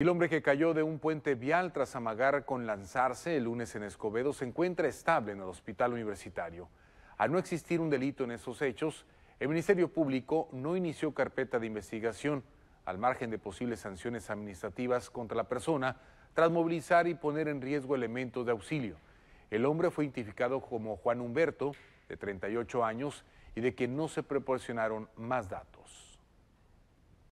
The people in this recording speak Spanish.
El hombre que cayó de un puente vial tras amagar con lanzarse el lunes en Escobedo se encuentra estable en el hospital universitario. Al no existir un delito en esos hechos, el Ministerio Público no inició carpeta de investigación al margen de posibles sanciones administrativas contra la persona tras movilizar y poner en riesgo elementos de auxilio. El hombre fue identificado como Juan Humberto, de 38 años, y de que no se proporcionaron más datos.